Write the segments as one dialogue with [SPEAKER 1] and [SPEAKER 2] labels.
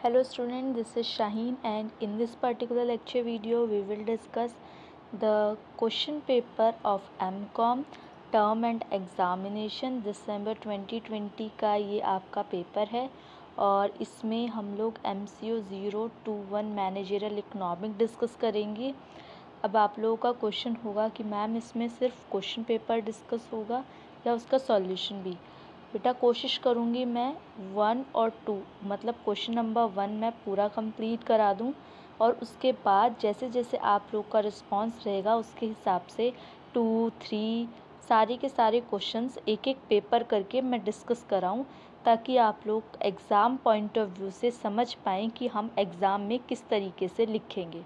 [SPEAKER 1] hello student this is Shaheen and in this particular lecture video we will discuss the question paper of MCOM term and examination दिसंबर 2020 का ये आपका paper है और इसमें हम लोग M C O zero two one managerial economic discuss करेंगे अब आप लोगों का क्वेश्चन होगा कि मैम इसमें सिर्फ क्वेश्चन पेपर डिस्कस होगा या उसका सॉल्यूशन भी बेटा कोशिश करूँगी मैं वन और टू मतलब क्वेश्चन नंबर वन मैं पूरा कंप्लीट करा दूँ और उसके बाद जैसे जैसे आप लोग का रिस्पांस रहेगा उसके हिसाब से टू थ्री सारे के सारे क्वेश्चंस एक एक पेपर करके मैं डिस्कस कराऊं ताकि आप लोग एग्ज़ाम पॉइंट ऑफ व्यू से समझ पाएँ कि हम एग्ज़ाम में किस तरीके से लिखेंगे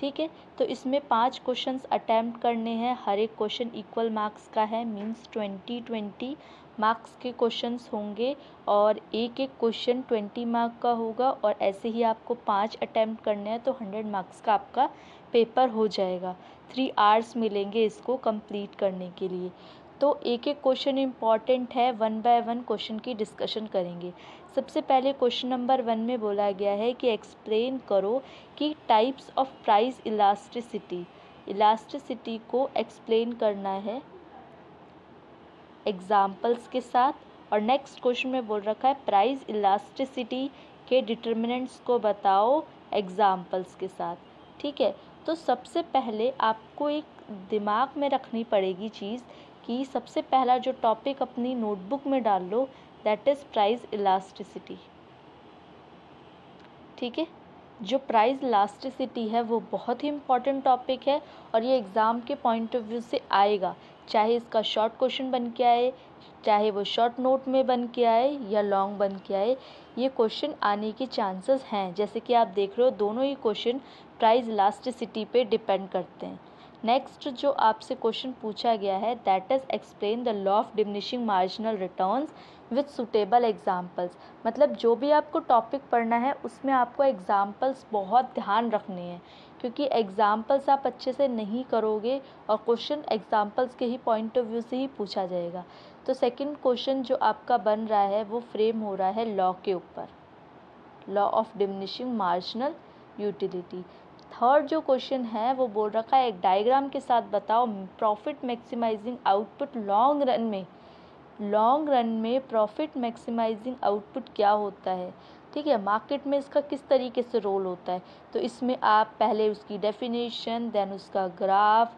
[SPEAKER 1] ठीक है तो इसमें पांच क्वेश्चंस अटैम्प्ट करने हैं हर एक क्वेश्चन इक्वल मार्क्स का है मींस ट्वेंटी ट्वेंटी मार्क्स के क्वेश्चंस होंगे और एक एक क्वेश्चन ट्वेंटी मार्क का होगा और ऐसे ही आपको पांच अटैम्प्ट करने हैं तो हंड्रेड मार्क्स का आपका पेपर हो जाएगा थ्री आवर्स मिलेंगे इसको कंप्लीट करने के लिए तो एक एक क्वेश्चन इम्पॉर्टेंट है वन बाय वन क्वेश्चन की डिस्कशन करेंगे सबसे पहले क्वेश्चन नंबर वन में बोला गया है कि एक्सप्लेन करो कि types of price elasticity elasticity को एक्सप्लेन करना है एग्जाम्पल्स के साथ और नेक्स्ट क्वेश्चन में बोल रखा है प्राइस इलास्टिसिटी के डिटर्मिनेंट्स को बताओ एग्जाम्पल्स के साथ ठीक है तो सबसे पहले आपको एक दिमाग में रखनी पड़ेगी चीज़ कि सबसे पहला जो टॉपिक अपनी नोटबुक में डाल लो दैट इज़ प्राइस इलास्टिसिटी ठीक है जो प्राइस इलास्टिसिटी है वो बहुत ही इम्पॉर्टेंट टॉपिक है और ये एग्ज़ाम के पॉइंट ऑफ व्यू से आएगा चाहे इसका शॉर्ट क्वेश्चन बन के आए चाहे वो शॉर्ट नोट में बन के आए या लॉन्ग बन के आए ये क्वेश्चन आने के चांसेस हैं जैसे कि आप देख रहे हो दोनों ही क्वेश्चन प्राइस इलास्टिसिटी पे डिपेंड करते हैं नेक्स्ट जो आपसे क्वेश्चन पूछा गया है that is explain the law of diminishing marginal returns with suitable examples मतलब जो भी आपको टॉपिक पढ़ना है उसमें आपको एग्ज़ाम्पल्स बहुत ध्यान रखने हैं क्योंकि एग्ज़ाम्पल्स आप अच्छे से नहीं करोगे और क्वेश्चन एग्ज़ाम्पल्स के ही पॉइंट ऑफ व्यू से ही पूछा जाएगा तो सेकंड क्वेश्चन जो आपका बन रहा है वो फ्रेम हो रहा है लॉ के ऊपर law of diminishing marginal utility third जो क्वेश्चन है वो बोल रखा है एक डायग्राम के साथ बताओ profit maximising output long run में लॉन्ग रन में प्रॉफिट मैक्सिमाइजिंग आउटपुट क्या होता है ठीक है मार्केट में इसका किस तरीके से रोल होता है तो इसमें आप पहले उसकी डेफिनेशन देन उसका ग्राफ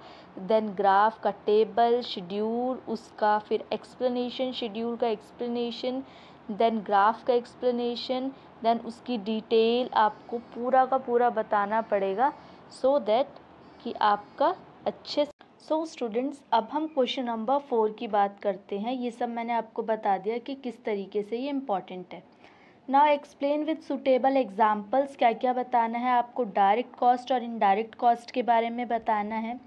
[SPEAKER 1] देन ग्राफ का टेबल शेड्यूल उसका फिर एक्सप्लेनेशन शेड्यूल का एक्सप्लेनेशन देन ग्राफ का एक्सप्लेनेशन देन उसकी डिटेल आपको पूरा का पूरा बताना पड़ेगा सो so दैट कि आपका अच्छे सो स्टूडेंट्स अब हम क्वेश्चन नंबर फोर की बात करते हैं ये सब मैंने आपको बता दिया कि किस तरीके से ये इम्पॉर्टेंट है now explain with suitable examples क्या क्या बताना है आपको डायरेक्ट कॉस्ट और इनडायरेक्ट कॉस्ट के बारे में बताना है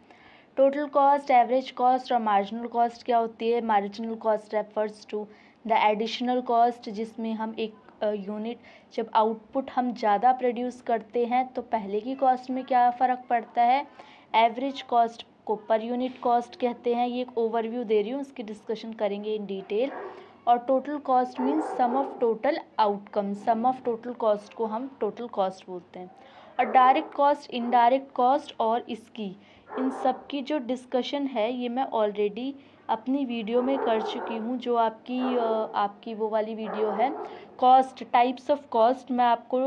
[SPEAKER 1] टोटल कॉस्ट एवरेज कॉस्ट और मार्जिनल कॉस्ट क्या होती है marginal cost refers to the additional cost जिसमें हम एक यूनिट जब आउटपुट हम ज़्यादा प्रोड्यूस करते हैं तो पहले की कॉस्ट में क्या फ़र्क पड़ता है एवरेज कॉस्ट को पर यूनिट कॉस्ट कहते हैं ये एक ओवरव्यू दे रही हूँ उसकी डिस्कशन करेंगे इन डिटेल और total cost means sum of total outcome sum of total cost को हम टोटल कॉस्ट बोलते हैं और डायरेक्ट कॉस्ट इनडायरेक्ट कॉस्ट और इसकी इन सब की जो डिस्कशन है ये मैं ऑलरेडी अपनी वीडियो में कर चुकी हूँ जो आपकी आपकी वो वाली वीडियो है कॉस्ट टाइप्स ऑफ कॉस्ट मैं आपको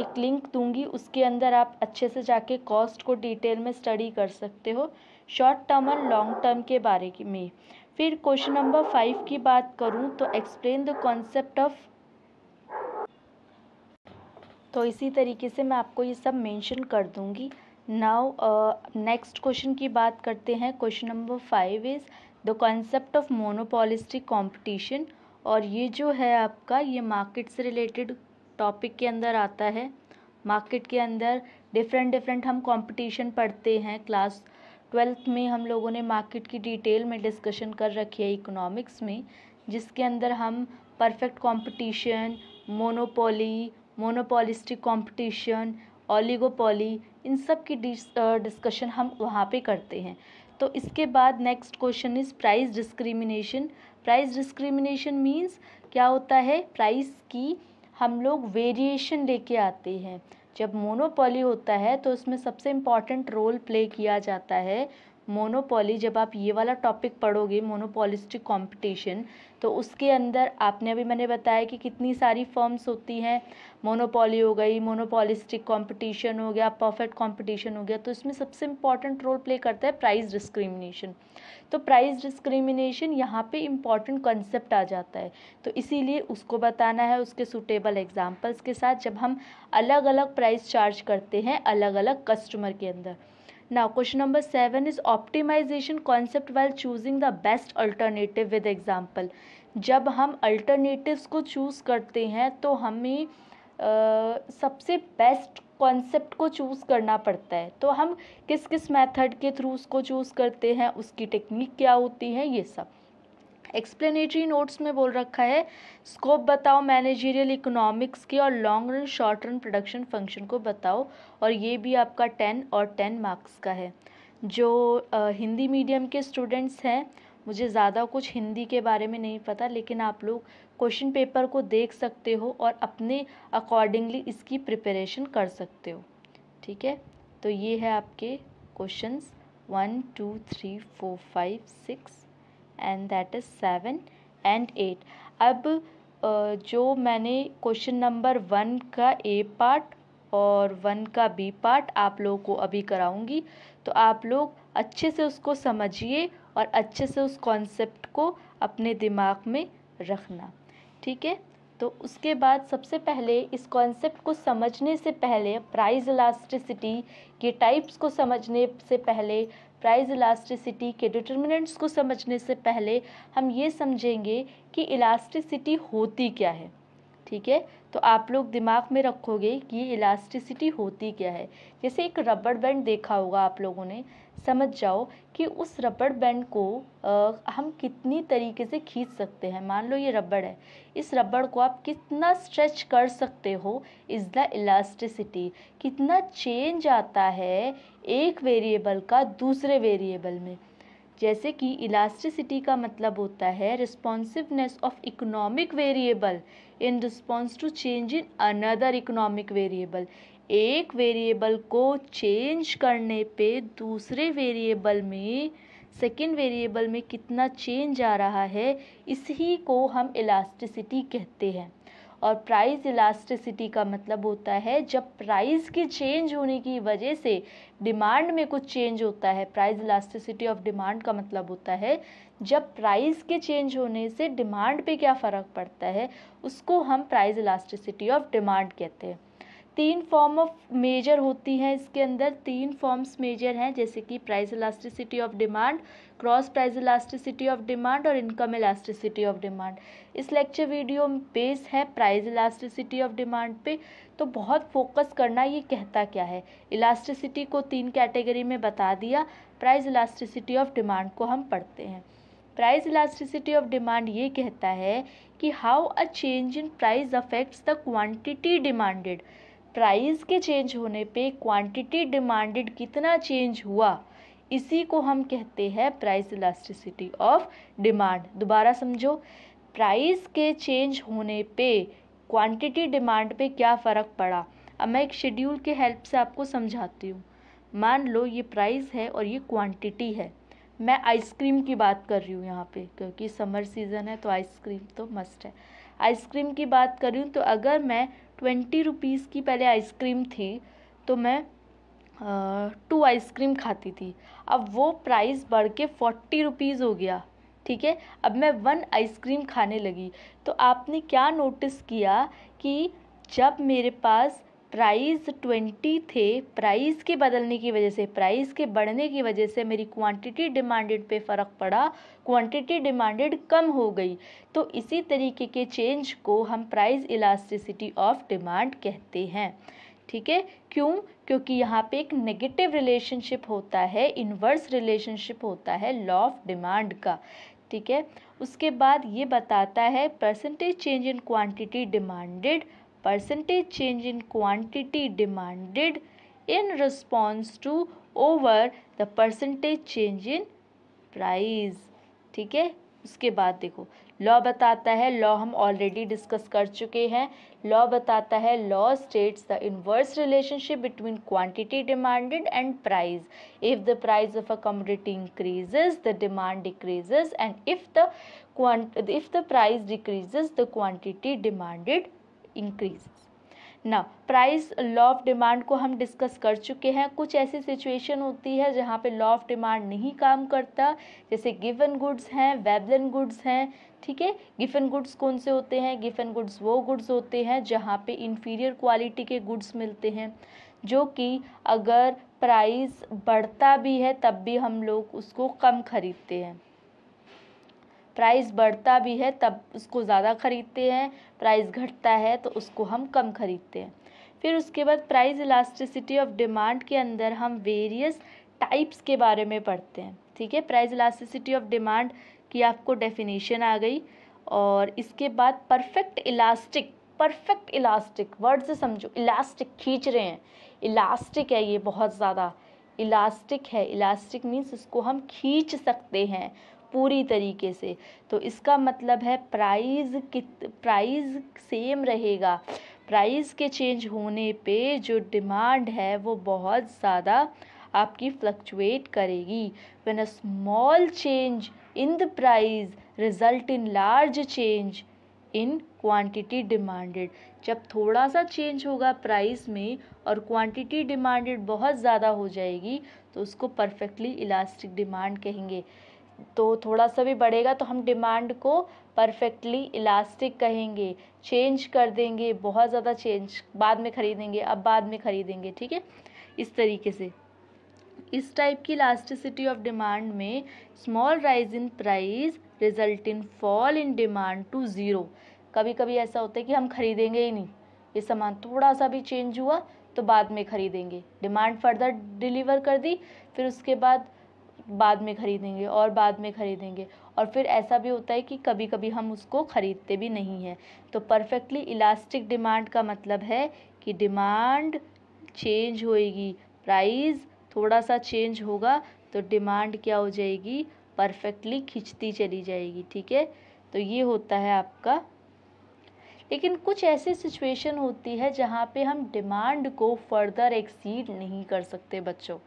[SPEAKER 1] एक लिंक दूंगी उसके अंदर आप अच्छे से जाके कॉस्ट को डिटेल में स्टडी कर सकते हो शॉर्ट टर्म और लॉन्ग टर्म के बारे में फिर क्वेश्चन नंबर फाइव की बात करूँ तो एक्सप्लेन द कॉन्सेप्ट ऑफ तो इसी तरीके से मैं आपको ये सब मेंशन कर दूंगी नाउ नेक्स्ट क्वेश्चन की बात करते हैं question number five is the concept of monopolistic competition और ये जो है आपका ये मार्केट से रिलेटेड टॉपिक के अंदर आता है मार्केट के अंदर डिफरेंट डिफरेंट हम कंपटीशन पढ़ते हैं क्लास ट्वेल्थ में हम लोगों ने मार्केट की डिटेल में डिस्कशन कर रखी है इकोनॉमिक्स में जिसके अंदर हम perfect competition monopoly monopolistic competition oligopoly इन सब की डिस्कशन हम वहाँ पे करते हैं तो इसके बाद next question is price discrimination price discrimination means क्या होता है प्राइस की हम लोग वेरिएशन लेके आते हैं जब मोनोपोली होता है तो उसमें सबसे इम्पॉर्टेंट रोल प्ले किया जाता है मोनोपॉली जब आप ये वाला टॉपिक पढ़ोगे मोनोपोलिस्टिक कंपटीशन तो उसके अंदर आपने अभी मैंने बताया कि कितनी सारी फर्म्स होती हैं मोनोपॉली हो गई मोनोपोलिस्टिक कंपटीशन हो गया परफेक्ट कंपटीशन हो गया तो इसमें सबसे इम्पॉर्टेंट रोल प्ले करता है प्राइस डिस्क्रिमिनेशन तो प्राइस डिस्क्रिमिनेशन यहाँ पे इम्पॉर्टेंट कंसेप्ट आ जाता है तो इसीलिए उसको बताना है उसके सूटेबल एग्जाम्पल्स के साथ जब हम अलग अलग प्राइस चार्ज करते हैं अलग अलग कस्टमर के अंदर now question number seven is optimization concept while choosing the best alternative with example जब हम अल्टरनेटिव्स को चूज़ करते हैं तो हमें आ, सबसे बेस्ट कॉन्सेप्ट को चूज़ करना पड़ता है तो हम किस किस मेथड के थ्रू उसको चूज़ करते हैं उसकी टेक्निक क्या होती है ये सब एक्सप्लेनेटरी नोट्स में बोल रखा है स्कोप बताओ मैनेजरियल इकोनॉमिक्स की और long run short run production function को बताओ और ये भी आपका टेन और टेन मार्क्स का है जो आ, हिंदी मीडियम के स्टूडेंट्स हैं मुझे ज़्यादा कुछ हिंदी के बारे में नहीं पता लेकिन आप लोग क्वेश्चन पेपर को देख सकते हो और अपने अकॉर्डिंगली इसकी प्रिपरेशन कर सकते हो ठीक है तो ये है आपके questions one two three four five six and that is seven and eight अब जो मैंने क्वेश्चन नंबर वन का ए पार्ट और वन का बी पार्ट आप लोगों को अभी कराऊंगी तो आप लोग अच्छे से उसको समझिए और अच्छे से उस कॉन्सेप्ट को अपने दिमाग में रखना ठीक है तो उसके बाद सबसे पहले इस कॉन्सेप्ट को समझने से पहले प्राइस इलास्टिसिटी के टाइप्स को समझने से पहले प्राइस इलास्टिसिटी के डिटर्मिनेंट्स को समझने से पहले हम ये समझेंगे कि इलास्टिसिटी होती क्या है ठीक है तो आप लोग दिमाग में रखोगे कि इलास्टिसिटी होती क्या है जैसे एक रबड़ बैंड देखा होगा आप लोगों ने समझ जाओ कि उस रबड़ बैंड को आ, हम कितनी तरीके से खींच सकते हैं मान लो ये रबड़ है इस रबड़ को आप कितना स्ट्रेच कर सकते हो इज़ द इलास्टिसिटी कितना चेंज आता है एक वेरिएबल का दूसरे वेरिएबल में जैसे कि इलास्टिसिटी का मतलब होता है responsiveness of economic variable in response to change in another economic variable एक वेरिएबल को चेंज करने पे दूसरे वेरिएबल में सेकेंड वेरिएबल में कितना चेंज आ रहा है इसी को हम इलास्टिसिटी कहते हैं और प्राइस इलास्टिसिटी का मतलब होता है जब प्राइस के चेंज होने की वजह से डिमांड में कुछ चेंज होता है प्राइस इलास्टिसिटी ऑफ डिमांड का मतलब होता है जब प्राइस के चेंज होने से डिमांड पे क्या फ़र्क पड़ता है उसको हम प्राइस इलास्टिसिटी ऑफ डिमांड कहते हैं तीन फॉर्म ऑफ मेजर होती हैं इसके अंदर तीन फॉर्म्स मेजर हैं जैसे कि price elasticity of demand cross price elasticity of demand और इनकम इलास्टिसिटी ऑफ डिमांड इस लेक्चर वीडियो में बेस है प्राइस इलास्टिसिटी ऑफ डिमांड पे तो बहुत फोकस करना ये कहता क्या है इलास्टिसिटी को तीन कैटेगरी में बता दिया प्राइस इलास्टिसिटी ऑफ डिमांड को हम पढ़ते हैं प्राइस इलास्टिसिटी ऑफ डिमांड ये कहता है कि how a change in price affects the quantity demanded price के चेंज होने पे क्वांटिटी डिमांडेड कितना चेंज हुआ इसी को हम कहते हैं प्राइस इलास्टिसिटी ऑफ डिमांड दोबारा समझो प्राइस के चेंज होने पे क्वांटिटी डिमांड पे क्या फ़र्क पड़ा अब मैं एक शेड्यूल के हेल्प से आपको समझाती हूँ मान लो ये प्राइस है और ये क्वांटिटी है मैं आइसक्रीम की बात कर रही हूँ यहाँ पे क्योंकि समर सीज़न है तो आइसक्रीम तो मस्ट है आइसक्रीम की बात कर रही हूँ तो अगर मैं ट्वेंटी रुपीज़ की पहले आइसक्रीम थी तो मैं टू आइसक्रीम खाती थी अब वो प्राइस बढ़ के फोर्टी रुपीज़ हो गया ठीक है अब मैं वन आइसक्रीम खाने लगी तो आपने क्या नोटिस किया कि जब मेरे पास प्राइस ट्वेंटी थे प्राइस के बदलने की वजह से प्राइस के बढ़ने की वजह से मेरी क्वांटिटी डिमांडेड पे फ़र्क पड़ा क्वांटिटी डिमांडेड कम हो गई तो इसी तरीके के चेंज को हम प्राइस इलास्टिसिटी ऑफ डिमांड कहते हैं ठीक है क्यों क्योंकि यहाँ पे एक नेगेटिव रिलेशनशिप होता है इन्वर्स रिलेशनशिप होता है लॉ ऑफ डिमांड का ठीक है उसके बाद ये बताता है percentage change in quantity demanded percentage change in quantity demanded in response to over the percentage change in price ठीक है उसके बाद देखो लॉ बताता है लॉ हम ऑलरेडी डिस्कस कर चुके हैं लॉ बताता है law states the inverse relationship between quantity demanded and price if the price of a commodity increases the demand decreases and if the if the price decreases the quantity demanded increase ना price law of demand को हम discuss कर चुके हैं कुछ ऐसी situation होती है जहाँ पे लॉ ऑफ डिमांड नहीं काम करता जैसे गिवन गुड्स हैं वेबलन गुड्स हैं ठीक है गिफन गुड्स कौन से होते हैं गिफन गुड्स वो गुड्स होते हैं जहाँ पे इंफीरियर क्वालिटी के गुड्स मिलते हैं जो कि अगर प्राइस बढ़ता भी है तब भी हम लोग उसको कम खरीदते हैं प्राइस बढ़ता भी है तब उसको ज़्यादा ख़रीदते हैं प्राइस घटता है तो उसको हम कम ख़रीदते हैं फिर उसके बाद प्राइस इलास्टिसिटी ऑफ डिमांड के अंदर हम वेरियस टाइप्स के बारे में पढ़ते हैं ठीक है प्राइस इलास्टिसिटी ऑफ डिमांड की आपको डेफिनेशन आ गई और इसके बाद perfect elastic perfect elastic word से समझो इलास्टिक खींच रहे हैं इलास्टिक है ये बहुत ज़्यादा इलास्टिक है इलास्टिक मीन्स उसको हम खींच सकते हैं पूरी तरीके से तो इसका मतलब है प्राइस कित प्राइस सेम रहेगा प्राइस के चेंज होने पे जो डिमांड है वो बहुत ज़्यादा आपकी फ्लक्चुएट करेगी when a small change in the price result in large change in quantity demanded जब थोड़ा सा चेंज होगा प्राइस में और क्वांटिटी डिमांडेड बहुत ज़्यादा हो जाएगी तो उसको परफेक्टली इलास्टिक डिमांड कहेंगे तो थोड़ा सा भी बढ़ेगा तो हम डिमांड को परफेक्टली इलास्टिक कहेंगे चेंज कर देंगे बहुत ज़्यादा चेंज बाद में ख़रीदेंगे अब बाद में ख़रीदेंगे ठीक है इस तरीके से इस टाइप की इलास्टिसिटी ऑफ डिमांड में small rise in price result in fall in demand to zero कभी कभी ऐसा होता है कि हम खरीदेंगे ही नहीं ये सामान थोड़ा सा भी चेंज हुआ तो बाद में ख़रीदेंगे डिमांड फर्दर डिलीवर कर दी फिर उसके बाद बाद में ख़रीदेंगे और बाद में ख़रीदेंगे और फिर ऐसा भी होता है कि कभी कभी हम उसको ख़रीदते भी नहीं हैं तो परफेक्टली इलास्टिक डिमांड का मतलब है कि डिमांड चेंज होएगी प्राइस थोड़ा सा चेंज होगा तो डिमांड क्या हो जाएगी परफेक्टली खिंचती चली जाएगी ठीक है तो ये होता है आपका लेकिन कुछ ऐसी सिचुएशन होती है जहाँ पे हम डिमांड को फर्दर एक्सीड नहीं कर सकते बच्चों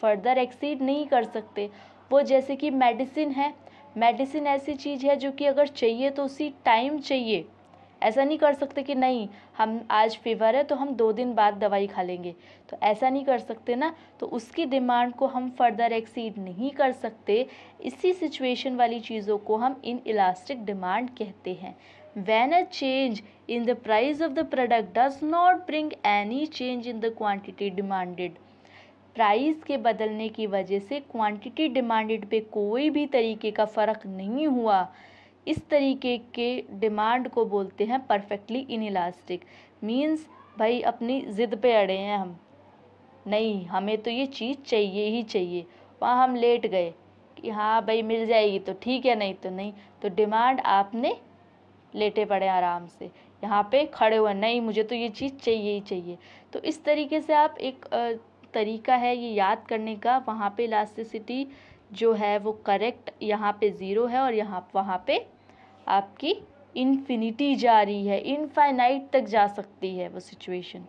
[SPEAKER 1] फर्दर एक्सीड नहीं कर सकते वो जैसे कि मेडिसिन है मेडिसिन ऐसी चीज़ है जो कि अगर चाहिए तो उसी टाइम चाहिए ऐसा नहीं कर सकते कि नहीं हम आज फीवर है तो हम दो दिन बाद दवाई खा लेंगे तो ऐसा नहीं कर सकते ना तो उसकी डिमांड को हम फर्दर एक्सीड नहीं कर सकते इसी सिचुएशन वाली चीज़ों को हम इन इलास्टिक डिमांड कहते हैं when a change in the price of the product does not bring any change in the quantity demanded price के बदलने की वजह से क्वांटिटी डिमांडेड पे कोई भी तरीके का फ़र्क नहीं हुआ इस तरीके के डिमांड को बोलते हैं परफेक्टली इनलास्टिक मीन्स भाई अपनी ज़िद पे अड़े हैं हम नहीं हमें तो ये चीज़ चाहिए ही चाहिए वहाँ हम लेट गए कि हाँ भाई मिल जाएगी तो ठीक है नहीं तो नहीं तो डिमांड आपने लेटे पड़े आराम से यहाँ पे खड़े हुए नहीं मुझे तो ये चीज़ चाहिए ही चाहिए तो इस तरीके से आप एक तरीका है ये याद करने का वहाँ पे इलास्टिसिटी जो है वो करेक्ट यहाँ पे ज़ीरो है और यहाँ वहाँ पे आपकी इन्फिनिटी जा रही है इनफाइनाइट तक जा सकती है वो सिचुएशन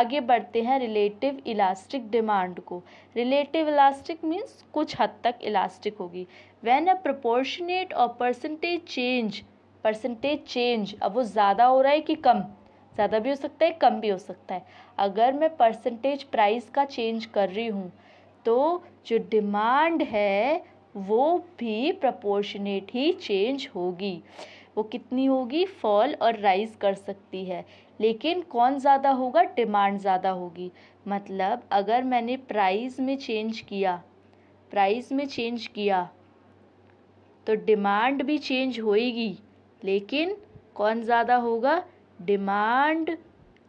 [SPEAKER 1] आगे बढ़ते हैं रिलेटिव इलास्टिक डिमांड को रिलेटिव इलास्टिक मीन्स कुछ हद तक इलास्टिक होगी वैन अ प्रपोर्शनेट और परसेंटेज चेंज परसेंटेज चेंज अब वो ज़्यादा हो रहा है कि कम ज़्यादा भी हो सकता है कम भी हो सकता है अगर मैं परसेंटेज प्राइस का चेंज कर रही हूँ तो जो डिमांड है वो भी प्रपोर्शनेट ही चेंज होगी वो कितनी होगी फॉल और राइज कर सकती है लेकिन कौन ज़्यादा होगा डिमांड ज़्यादा होगी मतलब अगर मैंने प्राइस में चेंज किया प्राइस में चेंज किया तो डिमांड भी चेंज होएगी लेकिन कौन ज़्यादा होगा डिमांड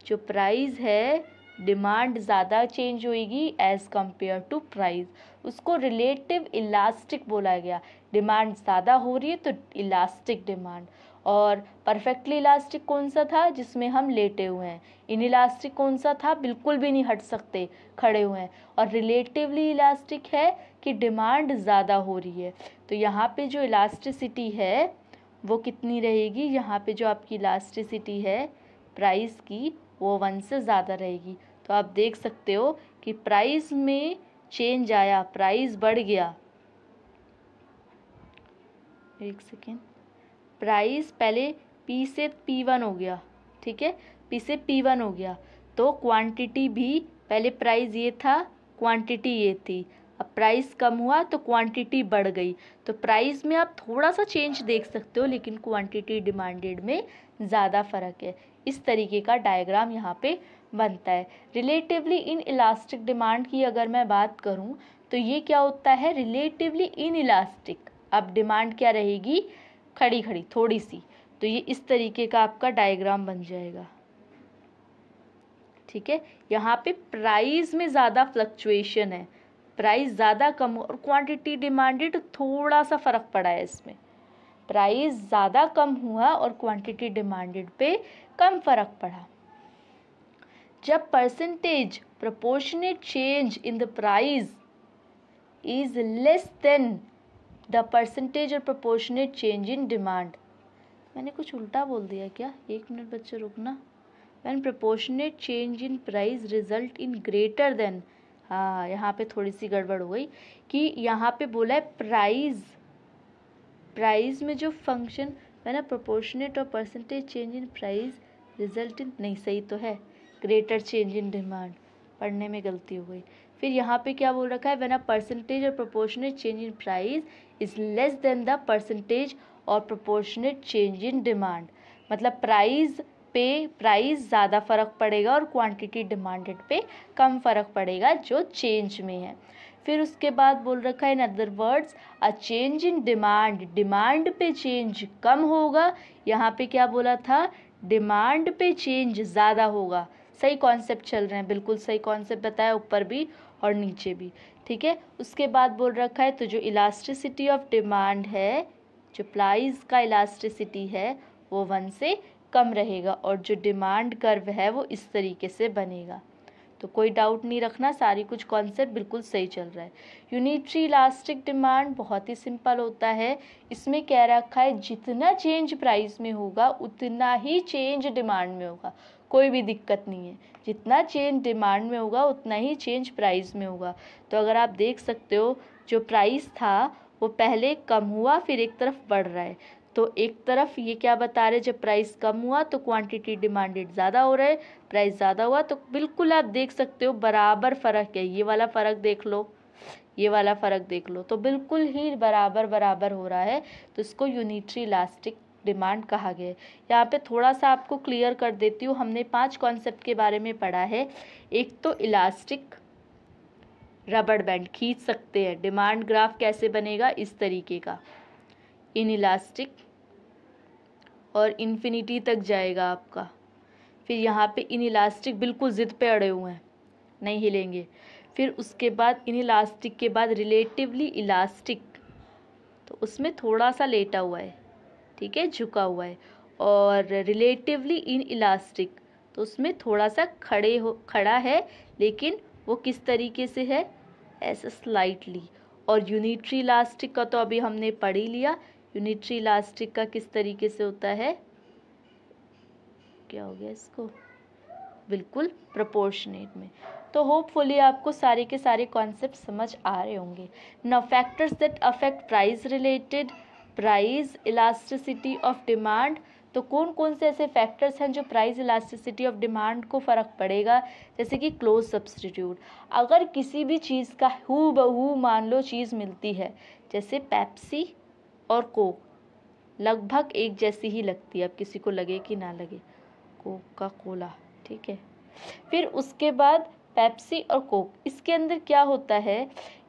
[SPEAKER 1] जो प्राइस है डिमांड ज़्यादा चेंज होएगी एज़ कम्पेयर टू प्राइस उसको रिलेटिव इलास्टिक बोला गया डिमांड ज़्यादा हो रही है तो इलास्टिक डिमांड और परफेक्टली इलास्टिक कौन सा था जिसमें हम लेटे हुए हैं इन इलास्टिक कौन सा था बिल्कुल भी नहीं हट सकते खड़े हुए हैं और रिलेटिवली इलास्टिक है कि डिमांड ज़्यादा हो रही है तो यहाँ पे जो इलास्टिसिटी है वो कितनी रहेगी यहाँ पे जो आपकी इलास्टिसिटी है प्राइस की वो वन से ज़्यादा रहेगी तो आप देख सकते हो कि प्राइस में चेंज आया प्राइस बढ़ गया एक सेकेंड प्राइस पहले पी से पी वन हो गया ठीक है पी से पी वन हो गया तो क्वांटिटी भी पहले प्राइस ये था क्वांटिटी ये थी अब प्राइस कम हुआ तो क्वांटिटी बढ़ गई तो प्राइस में आप थोड़ा सा चेंज देख सकते हो लेकिन क्वांटिटी डिमांडेड में ज़्यादा फ़र्क है इस तरीके का डायग्राम यहाँ पे बनता है रिलेटिवली इन इलास्टिक डिमांड की अगर मैं बात करूँ तो ये क्या होता है रिलेटिवली इन इलास्टिक अब डिमांड क्या रहेगी खड़ी खड़ी थोड़ी सी तो ये इस तरीके का आपका डायग्राम बन जाएगा ठीक है यहाँ पे प्राइस में ज़्यादा फ्लक्चुएशन है प्राइस ज़्यादा कम हो और क्वांटिटी डिमांडेड थोड़ा सा फ़र्क पड़ा है इसमें प्राइस ज़्यादा कम हुआ और क्वांटिटी डिमांडेड पे कम फ़र्क पड़ा जब percentage proportionate change in the price is less than the percentage और प्रपोर्शनेट चेंज इन डिमांड मैंने कुछ उल्टा बोल दिया क्या एक मिनट बच्चे रुकना when proportionate change in price result in greater than हाँ यहाँ पे थोड़ी सी गड़बड़ हो गई कि यहाँ पे बोला है प्राइज़ प्राइज़ में जो फंक्शन है ना प्रोपोर्शनेट और percentage change in price result in नहीं सही तो है ग्रेटर चेंज इन डिमांड पढ़ने में गलती हो गई फिर यहाँ पे क्या बोल रखा है वेन अ परसेंटेज और proportionate change in price is less than the percentage और प्रोपोर्शनेट चेंज इन डिमांड मतलब प्राइस पे प्राइस ज़्यादा फ़र्क पड़ेगा और क्वांटिटी डिमांडेड पे कम फ़र्क पड़ेगा जो चेंज में है फिर उसके बाद बोल रखा है in other words a change in demand demand पे चेंज कम होगा यहाँ पे क्या बोला था डिमांड पे चेंज ज़्यादा होगा सही कॉन्सेप्ट चल रहे हैं बिल्कुल सही कॉन्सेप्ट बताया ऊपर भी और नीचे भी ठीक है उसके बाद बोल रखा है तो जो इलास्टिसिटी ऑफ डिमांड है जो प्राइस का इलास्टिसिटी है वो वन से कम रहेगा और जो डिमांड कर्व है वो इस तरीके से बनेगा तो कोई डाउट नहीं रखना सारी कुछ कॉन्सेप्ट बिल्कुल सही चल रहा है यूनिट्री इलास्टिक डिमांड बहुत ही सिंपल होता है इसमें कह रखा है जितना चेंज प्राइस में होगा उतना ही चेंज डिमांड में होगा कोई भी दिक्कत नहीं है जितना चेंज डिमांड में होगा उतना ही चेंज प्राइस में होगा तो अगर आप देख सकते हो जो प्राइस था वो पहले कम हुआ फिर एक तरफ बढ़ रहा है तो एक तरफ ये क्या बता रहे जब प्राइस कम हुआ तो क्वांटिटी डिमांडेड ज़्यादा हो रहा है प्राइस ज़्यादा हुआ तो बिल्कुल आप देख सकते हो बराबर फ़र्क है ये वाला फ़र्क देख लो ये वाला फ़र्क देख लो तो बिल्कुल ही बराबर बराबर हो रहा है तो इसको यूनिट्री इलास्टिक डिमांड कहा गया है यहाँ पे थोड़ा सा आपको क्लियर कर देती हूँ हमने पांच कॉन्सेप्ट के बारे में पढ़ा है एक तो इलास्टिक रबड़ बैंड खींच सकते हैं डिमांड ग्राफ कैसे बनेगा इस तरीके का इनलास्टिक और इन्फिनिटी तक जाएगा आपका फिर यहाँ पे इलास्टिक बिल्कुल ज़िद पे अड़े हुए हैं नहीं हिलेंगे फिर उसके बाद इलास्टिक के बाद रिलेटिवली इलास्टिक तो उसमें थोड़ा सा लेटा हुआ है ठीक है झुका हुआ है और रिलेटिवली इन इलास्टिक तो उसमें थोड़ा सा खड़े हो खड़ा है लेकिन वो किस तरीके से है ऐसा स्लाइटली और यूनिट्री इलास्टिक का तो अभी हमने पढ़ ही लिया यूनिट्री इलास्टिक का किस तरीके से होता है क्या हो गया इसको बिल्कुल प्रपोर्शनेट में तो होपफुली आपको सारे के सारे कॉन्सेप्ट समझ आ रहे होंगे न factors that affect price related price elasticity of demand तो कौन कौन से ऐसे फैक्टर्स हैं जो प्राइस इलास्टिसिटी ऑफ डिमांड को फ़र्क पड़ेगा जैसे कि क्लोज सब्सटीट्यूट अगर किसी भी चीज़ का हु बहू मान लो चीज़ मिलती है जैसे पैप्सी और कोक लगभग एक जैसी ही लगती है अब किसी को लगे कि ना लगे कोका कोला ठीक है फिर उसके बाद पेप्सी और कोक इसके अंदर क्या होता है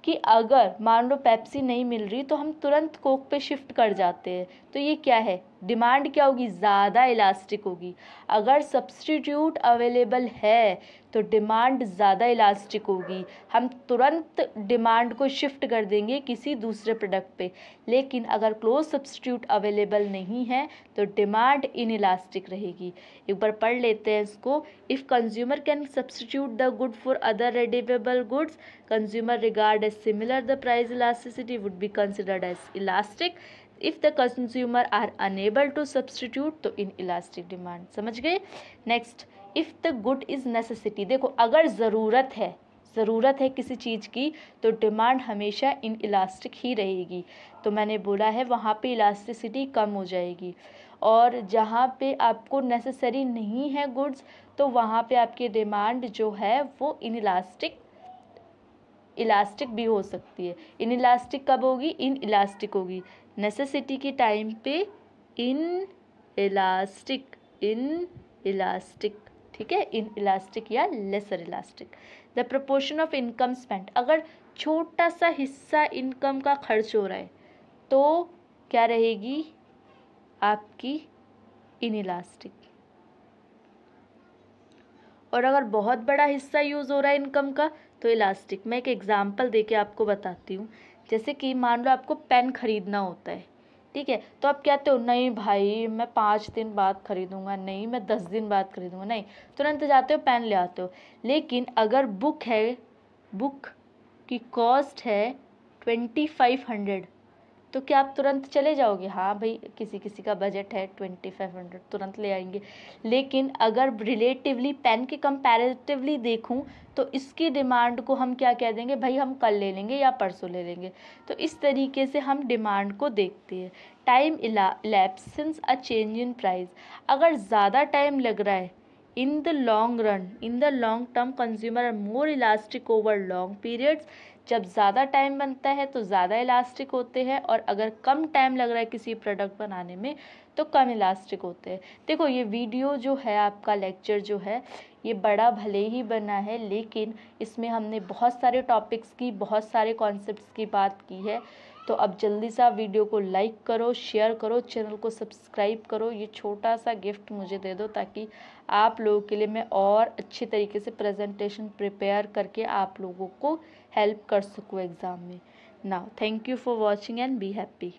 [SPEAKER 1] कि अगर मान लो पेप्सी नहीं मिल रही तो हम तुरंत कोक पे शिफ्ट कर जाते हैं तो ये क्या है डिमांड क्या होगी ज़्यादा इलास्टिक होगी अगर सब्सटीट्यूट अवेलेबल है तो डिमांड ज़्यादा इलास्टिक होगी हम तुरंत डिमांड को शिफ्ट कर देंगे किसी दूसरे प्रोडक्ट पे लेकिन अगर क्लोज सब्सटीट्यूट अवेलेबल नहीं है तो डिमांड इन इलास्टिक रहेगी एक बार पढ़ लेते हैं इसको if consumer can substitute the good for other readily available goods consumer regard as similar the price elasticity would be considered as elastic if the consumer are unable to substitute तो inelastic demand समझ गए next if the good is necessity देखो अगर ज़रूरत है ज़रूरत है किसी चीज़ की तो डिमांड हमेशा इन इलास्टिक ही रहेगी तो मैंने बोला है वहाँ पे इलास्टिसिटी कम हो जाएगी और जहाँ पे आपको नेसेसरी नहीं है गुड्स तो वहाँ पे आपकी डिमांड जो है वो इन इलास्टिक इलास्टिक भी हो सकती है इन इलास्टिक कब होगी इन इलास्टिक होगी नेसेसिटी के टाइम पे इन इलास्टिक इन इलास्टिक ठीक है इन इलास्टिक या lesser elastic the proportion of income spent अगर छोटा सा हिस्सा इनकम का खर्च हो रहा है तो क्या रहेगी आपकी इन इलास्टिक और अगर बहुत बड़ा हिस्सा यूज़ हो रहा है इनकम का तो इलास्टिक मैं एक एग्ज़ाम्पल दे के आपको बताती हूँ जैसे कि मान लो आपको पेन ख़रीदना होता है ठीक है तो आप कहते हो नहीं भाई मैं पाँच दिन बाद ख़रीदूँगा नहीं मैं दस दिन बाद ख़रीदूँगा नहीं तुरंत जाते हो पेन ले आते हो लेकिन अगर बुक है बुक की कॉस्ट है ट्वेंटी फाइव हंड्रेड तो क्या आप तुरंत चले जाओगे हाँ भाई किसी किसी का बजट है ट्वेंटी फाइव हंड्रेड तुरंत ले आएंगे लेकिन अगर रिलेटिवली पेन के कंपैरेटिवली देखूँ तो इसकी डिमांड को हम क्या कह देंगे भाई हम कल ले लेंगे या परसों ले लेंगे तो इस तरीके से हम डिमांड को देखते हैं टाइम इला since a change in price अगर ज़्यादा टाइम लग रहा है in the long run in the long term consumer are more elastic over long periods जब ज़्यादा टाइम बनता है तो ज़्यादा इलास्टिक होते हैं और अगर कम टाइम लग रहा है किसी प्रोडक्ट बनाने में तो कम इलास्टिक होते हैं देखो ये वीडियो जो है आपका लेक्चर जो है ये बड़ा भले ही बना है लेकिन इसमें हमने बहुत सारे टॉपिक्स की बहुत सारे कॉन्सेप्ट्स की बात की है तो अब जल्दी से आप वीडियो को लाइक करो शेयर करो चैनल को सब्सक्राइब करो ये छोटा सा गिफ्ट मुझे दे दो ताकि आप लोगों के लिए मैं और अच्छे तरीके से प्रेजेंटेशन प्रिपेयर करके आप लोगों को हेल्प कर सकूँ एग्ज़ाम में now thank you for watching and be happy